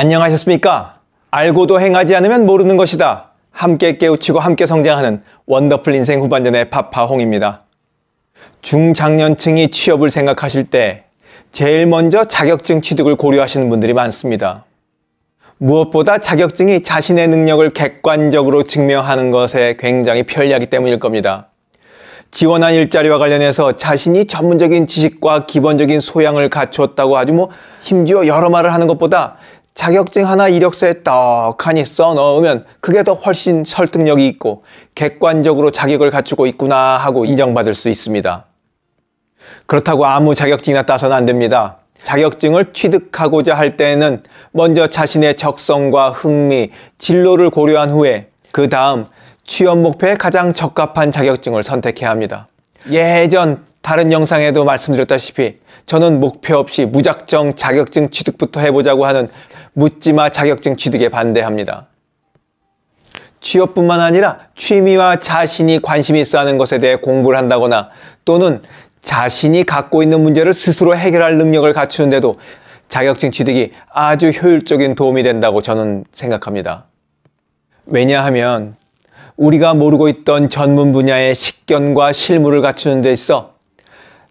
안녕하셨습니까? 알고도 행하지 않으면 모르는 것이다. 함께 깨우치고 함께 성장하는 원더풀 인생 후반전의 파파홍입니다. 중장년층이 취업을 생각하실 때 제일 먼저 자격증 취득을 고려하시는 분들이 많습니다. 무엇보다 자격증이 자신의 능력을 객관적으로 증명하는 것에 굉장히 편리하기 때문일 겁니다. 지원한 일자리와 관련해서 자신이 전문적인 지식과 기본적인 소양을 갖추었다고 아주 뭐심지어 여러 말을 하는 것보다 자격증 하나 이력서에 떡하니 써 넣으면 그게 더 훨씬 설득력이 있고 객관적으로 자격을 갖추고 있구나 하고 인정받을 수 있습니다. 그렇다고 아무 자격증이나 따서는 안 됩니다. 자격증을 취득하고자 할 때에는 먼저 자신의 적성과 흥미, 진로를 고려한 후에 그 다음 취업 목표에 가장 적합한 자격증을 선택해야 합니다. 예전 다른 영상에도 말씀드렸다시피 저는 목표 없이 무작정 자격증 취득부터 해보자고 하는 묻지마 자격증 취득에 반대합니다. 취업뿐만 아니라 취미와 자신이 관심이 있어 하는 것에 대해 공부를 한다거나 또는 자신이 갖고 있는 문제를 스스로 해결할 능력을 갖추는데도 자격증 취득이 아주 효율적인 도움이 된다고 저는 생각합니다. 왜냐하면 우리가 모르고 있던 전문 분야의 식견과 실무를 갖추는 데 있어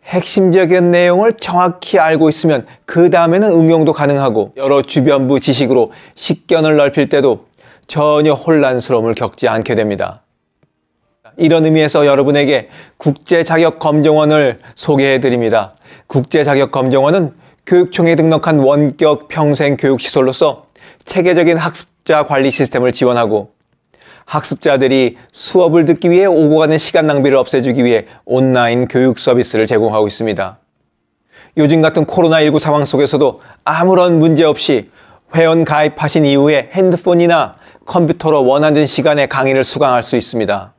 핵심적인 내용을 정확히 알고 있으면 그 다음에는 응용도 가능하고 여러 주변부 지식으로 식견을 넓힐 때도 전혀 혼란스러움을 겪지 않게 됩니다. 이런 의미에서 여러분에게 국제자격검정원을 소개해드립니다. 국제자격검정원은 교육청에 등록한 원격 평생교육시설로서 체계적인 학습자 관리 시스템을 지원하고 학습자들이 수업을 듣기 위해 오고 가는 시간 낭비를 없애주기 위해 온라인 교육 서비스를 제공하고 있습니다. 요즘 같은 코로나19 상황 속에서도 아무런 문제 없이 회원 가입하신 이후에 핸드폰이나 컴퓨터로 원하는 시간에 강의를 수강할 수 있습니다.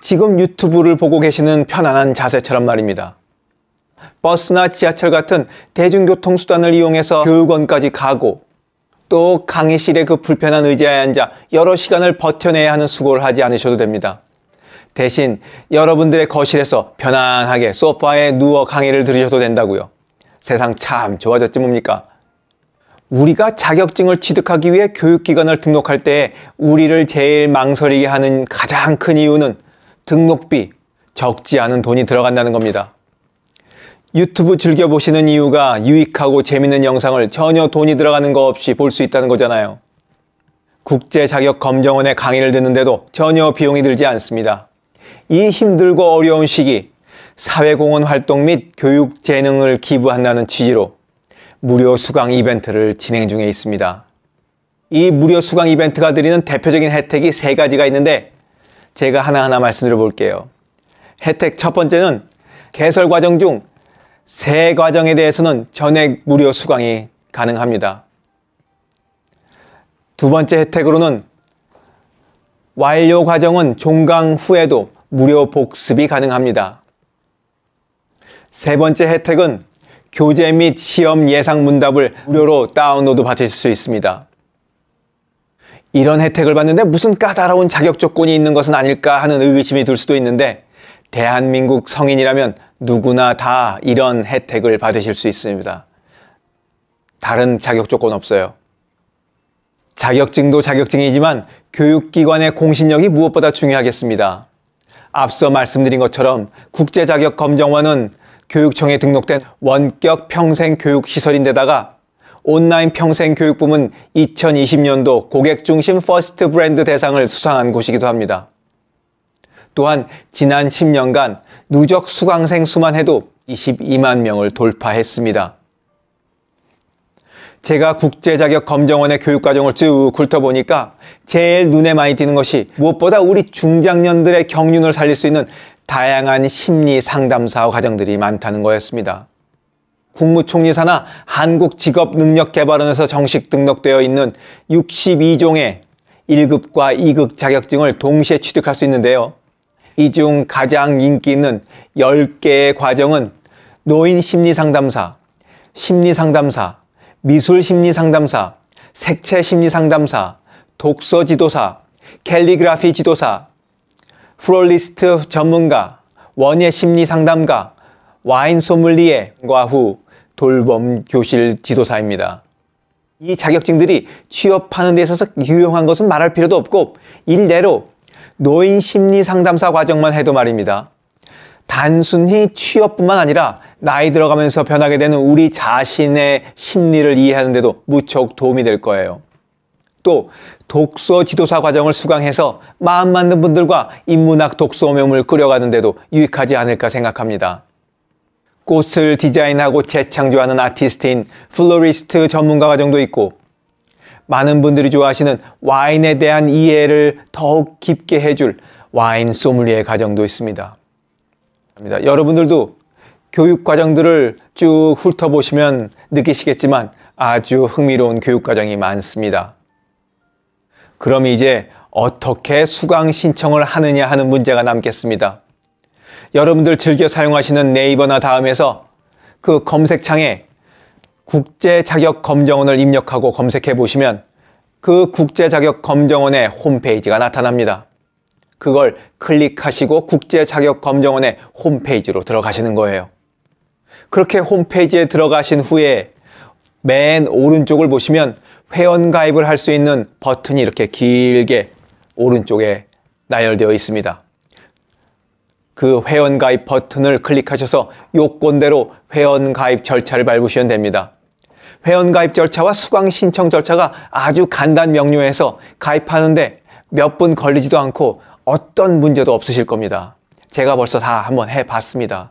지금 유튜브를 보고 계시는 편안한 자세처럼 말입니다. 버스나 지하철 같은 대중교통수단을 이용해서 교육원까지 가고 또 강의실의 그 불편한 의자에 앉아 여러 시간을 버텨내야 하는 수고를 하지 않으셔도 됩니다. 대신 여러분들의 거실에서 편안하게 소파에 누워 강의를 들으셔도 된다고요. 세상 참 좋아졌지 뭡니까? 우리가 자격증을 취득하기 위해 교육기관을 등록할 때 우리를 제일 망설이게 하는 가장 큰 이유는 등록비, 적지 않은 돈이 들어간다는 겁니다. 유튜브 즐겨보시는 이유가 유익하고 재밌는 영상을 전혀 돈이 들어가는 거 없이 볼 수 있다는 거잖아요. 국제자격검정원의 강의를 듣는데도 전혀 비용이 들지 않습니다. 이 힘들고 어려운 시기, 사회공헌 활동 및 교육 재능을 기부한다는 취지로 무료 수강 이벤트를 진행 중에 있습니다. 이 무료 수강 이벤트가 드리는 대표적인 혜택이 세 가지가 있는데 제가 하나하나 말씀드려 볼게요. 혜택 첫 번째는 개설 과정 중세 과정에 대해서는 전액 무료 수강이 가능합니다. 두 번째 혜택으로는 완료 과정은 종강 후에도 무료 복습이 가능합니다. 세 번째 혜택은 교재 및 시험 예상 문답을 무료로 다운로드 받으실 수 있습니다. 이런 혜택을 받는데 무슨 까다로운 자격 조건이 있는 것은 아닐까 하는 의심이 들 수도 있는데 대한민국 성인이라면 누구나 다 이런 혜택을 받으실 수 있습니다. 다른 자격 조건 없어요. 자격증도 자격증이지만 교육기관의 공신력이 무엇보다 중요하겠습니다. 앞서 말씀드린 것처럼 국제자격검정원은 교육청에 등록된 원격 평생교육시설인데다가 온라인 평생교육부문 2020년도 고객중심 퍼스트 브랜드 대상을 수상한 곳이기도 합니다. 또한 지난 10년간 누적 수강생 수만 해도 22만 명을 돌파했습니다. 제가 국제자격검정원의 교육과정을 쭉 훑어보니까 제일 눈에 많이 띄는 것이 무엇보다 우리 중장년들의 경륜을 살릴 수 있는 다양한 심리 상담사 과정들이 많다는 거였습니다. 국무총리사나 한국직업능력개발원에서 정식 등록되어 있는 62종의 1급과 2급 자격증을 동시에 취득할 수 있는데요. 이중 가장 인기 있는 10개의 과정은 노인 심리 상담사, 심리 상담사, 미술 심리 상담사, 색채 심리 상담사, 독서 지도사, 캘리그라피 지도사, 프롤리스트 전문가, 원예 심리 상담가, 와인 소믈리에과 후 돌봄 교실 지도사입니다. 이 자격증들이 취업하는 데 있어서 유용한 것은 말할 필요도 없고 일례로 노인 심리 상담사 과정만 해도 말입니다. 단순히 취업뿐만 아니라 나이 들어가면서 변하게 되는 우리 자신의 심리를 이해하는데도 무척 도움이 될 거예요. 또 독서 지도사 과정을 수강해서 마음 맞는 분들과 인문학 독서 모임을 끌어가는데도 유익하지 않을까 생각합니다. 꽃을 디자인하고 재창조하는 아티스트인 플로리스트 전문가 과정도 있고 많은 분들이 좋아하시는 와인에 대한 이해를 더욱 깊게 해줄 와인 소믈리에 과정도 있습니다. 여러분들도 교육 과정들을 쭉 훑어보시면 느끼시겠지만 아주 흥미로운 교육 과정이 많습니다. 그럼 이제 어떻게 수강 신청을 하느냐 하는 문제가 남겠습니다. 여러분들 즐겨 사용하시는 네이버나 다음에서 그 검색창에 국제 자격 검정원을 입력하고 검색해 보시면 그 국제 자격 검정원의 홈페이지가 나타납니다. 그걸 클릭하시고 국제 자격 검정원의 홈페이지로 들어가시는 거예요. 그렇게 홈페이지에 들어가신 후에 맨 오른쪽을 보시면 회원가입을 할 수 있는 버튼이 이렇게 길게 오른쪽에 나열되어 있습니다. 그 회원가입 버튼을 클릭하셔서 요건대로 회원가입 절차를 밟으시면 됩니다. 회원가입 절차와 수강 신청 절차가 아주 간단 명료해서 가입하는데 몇 분 걸리지도 않고 어떤 문제도 없으실 겁니다. 제가 벌써 다 한번 해봤습니다.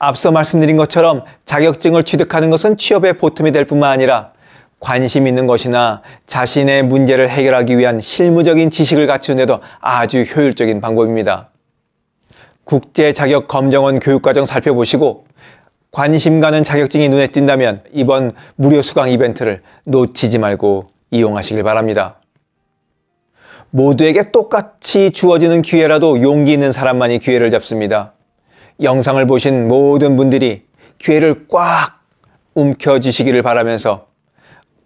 앞서 말씀드린 것처럼 자격증을 취득하는 것은 취업의 보탬이 될 뿐만 아니라 관심 있는 것이나 자신의 문제를 해결하기 위한 실무적인 지식을 갖추는 데도 아주 효율적인 방법입니다. 국제자격검정원 교육과정 살펴보시고 관심 가는 자격증이 눈에 띈다면 이번 무료 수강 이벤트를 놓치지 말고 이용하시길 바랍니다. 모두에게 똑같이 주어지는 기회라도 용기 있는 사람만이 기회를 잡습니다. 영상을 보신 모든 분들이 기회를 꽉 움켜쥐시기를 바라면서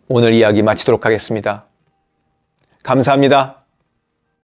오늘 이야기 마치도록 하겠습니다. 감사합니다.